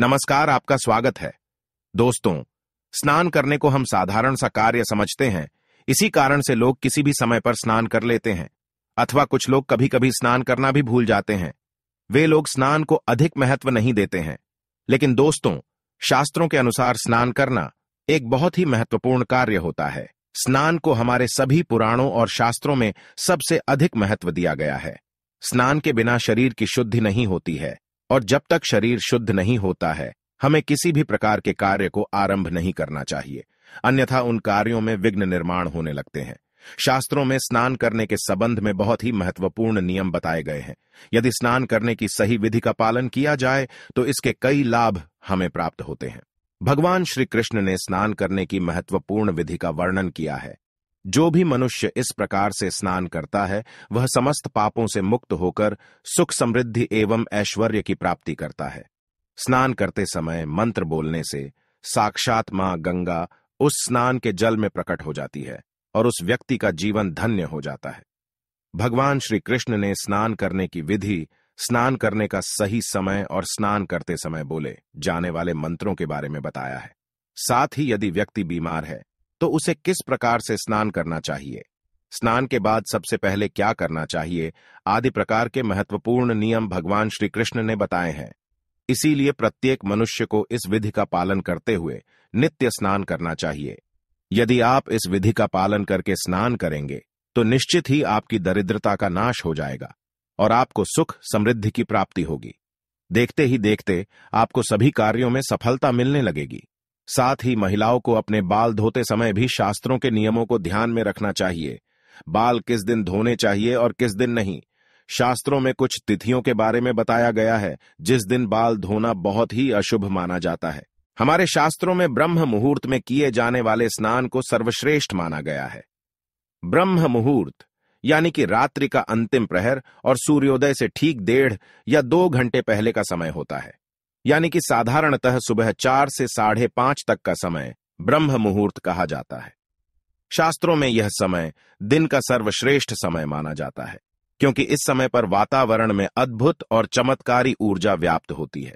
नमस्कार आपका स्वागत है दोस्तों स्नान करने को हम साधारण सा कार्य समझते हैं इसी कारण से लोग किसी भी समय पर स्नान कर लेते हैं अथवा कुछ लोग कभी कभी स्नान करना भी भूल जाते हैं वे लोग स्नान को अधिक महत्व नहीं देते हैं लेकिन दोस्तों शास्त्रों के अनुसार स्नान करना एक बहुत ही महत्वपूर्ण कार्य होता है स्नान को हमारे सभी पुराणों और शास्त्रों में सबसे अधिक महत्व दिया गया है स्नान के बिना शरीर की शुद्धि नहीं होती है और जब तक शरीर शुद्ध नहीं होता है हमें किसी भी प्रकार के कार्य को आरंभ नहीं करना चाहिए अन्यथा उन कार्यों में विघ्न निर्माण होने लगते हैं शास्त्रों में स्नान करने के संबंध में बहुत ही महत्वपूर्ण नियम बताए गए हैं यदि स्नान करने की सही विधि का पालन किया जाए तो इसके कई लाभ हमें प्राप्त होते हैं भगवान श्री कृष्ण ने स्नान करने की महत्वपूर्ण विधि का वर्णन किया है जो भी मनुष्य इस प्रकार से स्नान करता है वह समस्त पापों से मुक्त होकर सुख समृद्धि एवं ऐश्वर्य की प्राप्ति करता है स्नान करते समय मंत्र बोलने से साक्षात मां गंगा उस स्नान के जल में प्रकट हो जाती है और उस व्यक्ति का जीवन धन्य हो जाता है भगवान श्री कृष्ण ने स्नान करने की विधि स्नान करने का सही समय और स्नान करते समय बोले जाने वाले मंत्रों के बारे में बताया है साथ ही यदि व्यक्ति बीमार है तो उसे किस प्रकार से स्नान करना चाहिए स्नान के बाद सबसे पहले क्या करना चाहिए आदि प्रकार के महत्वपूर्ण नियम भगवान श्री कृष्ण ने बताए हैं इसीलिए प्रत्येक मनुष्य को इस विधि का पालन करते हुए नित्य स्नान करना चाहिए यदि आप इस विधि का पालन करके स्नान करेंगे तो निश्चित ही आपकी दरिद्रता का नाश हो जाएगा और आपको सुख समृद्धि की प्राप्ति होगी देखते ही देखते आपको सभी कार्यों में सफलता मिलने लगेगी साथ ही महिलाओं को अपने बाल धोते समय भी शास्त्रों के नियमों को ध्यान में रखना चाहिए बाल किस दिन धोने चाहिए और किस दिन नहीं शास्त्रों में कुछ तिथियों के बारे में बताया गया है जिस दिन बाल धोना बहुत ही अशुभ माना जाता है हमारे शास्त्रों में ब्रह्म मुहूर्त में किए जाने वाले स्नान को सर्वश्रेष्ठ माना गया है ब्रह्म मुहूर्त यानी कि रात्रि का अंतिम प्रहर और सूर्योदय से ठीक डेढ़ या दो घंटे पहले का समय होता है यानी कि साधारणतः सुबह चार से साढ़े पांच तक का समय ब्रह्म मुहूर्त कहा जाता है शास्त्रों में यह समय दिन का सर्वश्रेष्ठ समय माना जाता है क्योंकि इस समय पर वातावरण में अद्भुत और चमत्कारी ऊर्जा व्याप्त होती है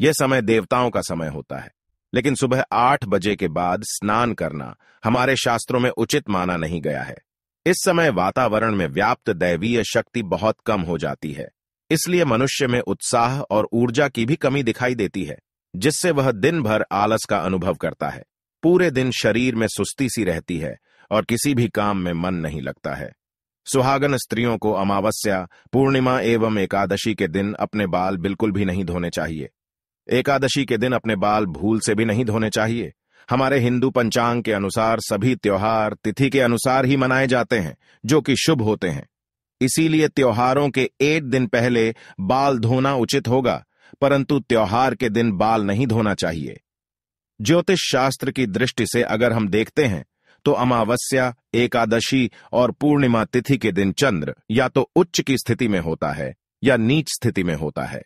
यह समय देवताओं का समय होता है लेकिन सुबह आठ बजे के बाद स्नान करना हमारे शास्त्रों में उचित माना नहीं गया है इस समय वातावरण में व्याप्त दैवीय शक्ति बहुत कम हो जाती है इसलिए मनुष्य में उत्साह और ऊर्जा की भी कमी दिखाई देती है जिससे वह दिन भर आलस का अनुभव करता है पूरे दिन शरीर में सुस्ती सी रहती है और किसी भी काम में मन नहीं लगता है सुहागन स्त्रियों को अमावस्या पूर्णिमा एवं एकादशी के दिन अपने बाल बिल्कुल भी नहीं धोने चाहिए एकादशी के दिन अपने बाल भूल से भी नहीं धोने चाहिए हमारे हिंदू पंचांग के अनुसार सभी त्योहार तिथि के अनुसार ही मनाए जाते हैं जो कि शुभ होते हैं इसीलिए त्योहारों के एक दिन पहले बाल धोना उचित होगा परंतु त्योहार के दिन बाल नहीं धोना चाहिए ज्योतिष शास्त्र की दृष्टि से अगर हम देखते हैं तो अमावस्या एकादशी और पूर्णिमा तिथि के दिन चंद्र या तो उच्च की स्थिति में होता है या नीच स्थिति में होता है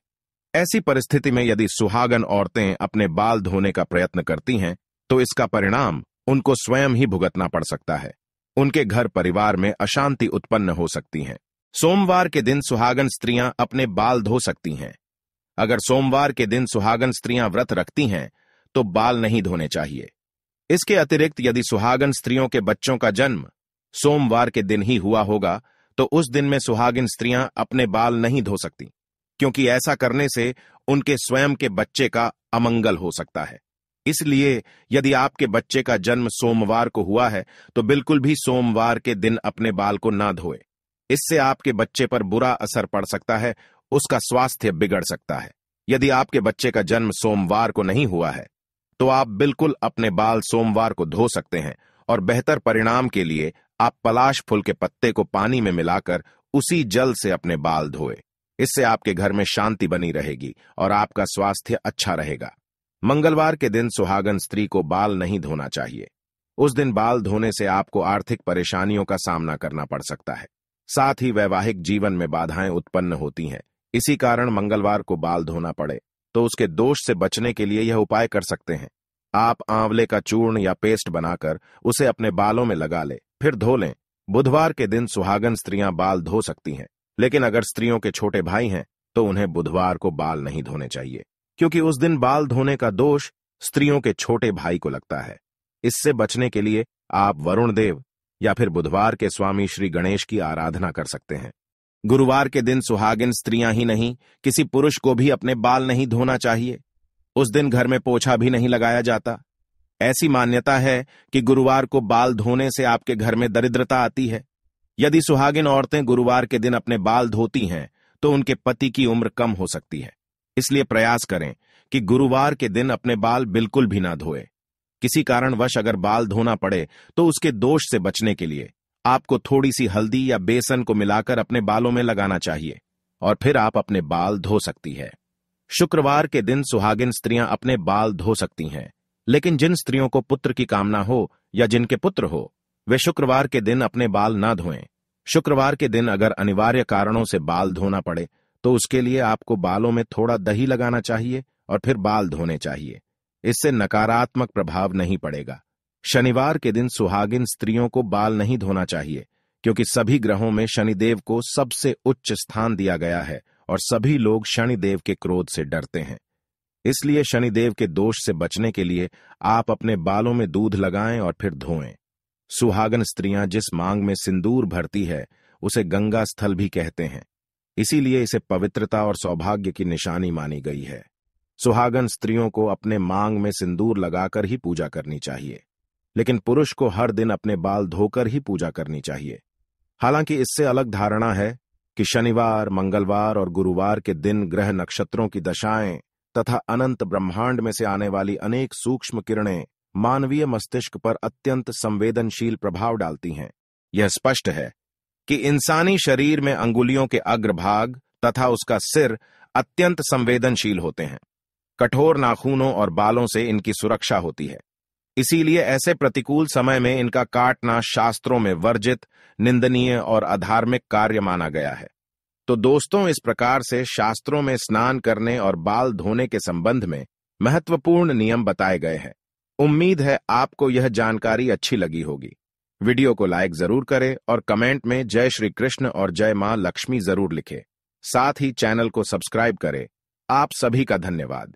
ऐसी परिस्थिति में यदि सुहागन औरतें अपने बाल धोने का प्रयत्न करती हैं तो इसका परिणाम उनको स्वयं ही भुगतना पड़ सकता है उनके घर परिवार में अशांति उत्पन्न हो सकती है सोमवार के दिन सुहागन स्त्रियां अपने बाल धो सकती हैं अगर सोमवार के दिन सुहागन स्त्रियां व्रत रखती हैं तो बाल नहीं धोने चाहिए इसके अतिरिक्त यदि सुहागन स्त्रियों के बच्चों का जन्म सोमवार के दिन ही हुआ होगा तो उस दिन में सुहागिन स्त्रियां अपने बाल नहीं धो सकती क्योंकि ऐसा करने से उनके स्वयं के बच्चे का अमंगल हो सकता है इसलिए यदि आपके बच्चे का जन्म सोमवार को हुआ है तो बिल्कुल भी सोमवार के दिन अपने बाल को ना धोए इससे आपके बच्चे पर बुरा असर पड़ सकता है उसका स्वास्थ्य बिगड़ सकता है यदि आपके बच्चे का जन्म सोमवार को नहीं हुआ है तो आप बिल्कुल अपने बाल सोमवार को धो सकते हैं और बेहतर परिणाम के लिए आप पलाश फूल के पत्ते को पानी में मिलाकर उसी जल से अपने बाल धोए इससे आपके घर में शांति बनी रहेगी और आपका स्वास्थ्य अच्छा रहेगा मंगलवार के दिन सुहागन स्त्री को बाल नहीं धोना चाहिए उस दिन बाल धोने से आपको आर्थिक परेशानियों का सामना करना पड़ सकता है साथ ही वैवाहिक जीवन में बाधाएं उत्पन्न होती हैं इसी कारण मंगलवार को बाल धोना पड़े तो उसके दोष से बचने के लिए यह उपाय कर सकते हैं आप आंवले का चूर्ण या पेस्ट बनाकर उसे अपने बालों में लगा ले फिर धो लें बुधवार के दिन सुहागन स्त्रियां बाल धो सकती हैं लेकिन अगर स्त्रियों के छोटे भाई हैं तो उन्हें बुधवार को बाल नहीं धोने चाहिए क्योंकि उस दिन बाल धोने का दोष स्त्रियों के छोटे भाई को लगता है इससे बचने के लिए आप वरुण देव या फिर बुधवार के स्वामी श्री गणेश की आराधना कर सकते हैं गुरुवार के दिन सुहागिन स्त्रियां ही नहीं किसी पुरुष को भी अपने बाल नहीं धोना चाहिए उस दिन घर में पोछा भी नहीं लगाया जाता ऐसी मान्यता है कि गुरुवार को बाल धोने से आपके घर में दरिद्रता आती है यदि सुहागिन औरतें गुरुवार के दिन अपने बाल धोती हैं तो उनके पति की उम्र कम हो सकती है इसलिए प्रयास करें कि गुरुवार के दिन अपने बाल बिल्कुल भी ना धोए किसी कारणवश अगर बाल धोना पड़े तो उसके दोष से बचने के लिए आपको थोड़ी सी हल्दी या बेसन को मिलाकर अपने बालों में लगाना चाहिए और फिर आप अपने बाल धो सकती है शुक्रवार के दिन सुहागिन स्त्रियां अपने बाल धो सकती हैं लेकिन जिन स्त्रियों को पुत्र की कामना हो या जिनके पुत्र हो वे शुक्रवार के दिन अपने बाल ना धोएं शुक्रवार के दिन अगर अनिवार्य कारणों से बाल धोना पड़े तो उसके लिए आपको बालों में थोड़ा दही लगाना चाहिए और फिर बाल धोने चाहिए इससे नकारात्मक प्रभाव नहीं पड़ेगा शनिवार के दिन सुहागिन स्त्रियों को बाल नहीं धोना चाहिए क्योंकि सभी ग्रहों में शनिदेव को सबसे उच्च स्थान दिया गया है और सभी लोग शनिदेव के क्रोध से डरते हैं इसलिए शनिदेव के दोष से बचने के लिए आप अपने बालों में दूध लगाएं और फिर धोएं सुहागन स्त्रियां जिस मांग में सिंदूर भरती है उसे गंगा स्थल भी कहते हैं इसीलिए इसे पवित्रता और सौभाग्य की निशानी मानी गई है सुहागन स्त्रियों को अपने मांग में सिंदूर लगाकर ही पूजा करनी चाहिए लेकिन पुरुष को हर दिन अपने बाल धोकर ही पूजा करनी चाहिए हालांकि इससे अलग धारणा है कि शनिवार मंगलवार और गुरुवार के दिन ग्रह नक्षत्रों की दशाएं तथा अनंत ब्रह्मांड में से आने वाली अनेक सूक्ष्म किरणें मानवीय मस्तिष्क पर अत्यंत संवेदनशील प्रभाव डालती हैं यह स्पष्ट है कि इंसानी शरीर में अंगुलियों के अग्रभाग तथा उसका सिर अत्यंत संवेदनशील होते हैं कठोर नाखूनों और बालों से इनकी सुरक्षा होती है इसीलिए ऐसे प्रतिकूल समय में इनका काटना शास्त्रों में वर्जित निंदनीय और अधार्मिक कार्य माना गया है तो दोस्तों इस प्रकार से शास्त्रों में स्नान करने और बाल धोने के संबंध में महत्वपूर्ण नियम बताए गए हैं उम्मीद है आपको यह जानकारी अच्छी लगी होगी वीडियो को लाइक जरूर करें और कमेंट में जय श्री कृष्ण और जय मां लक्ष्मी जरूर लिखें साथ ही चैनल को सब्सक्राइब करें आप सभी का धन्यवाद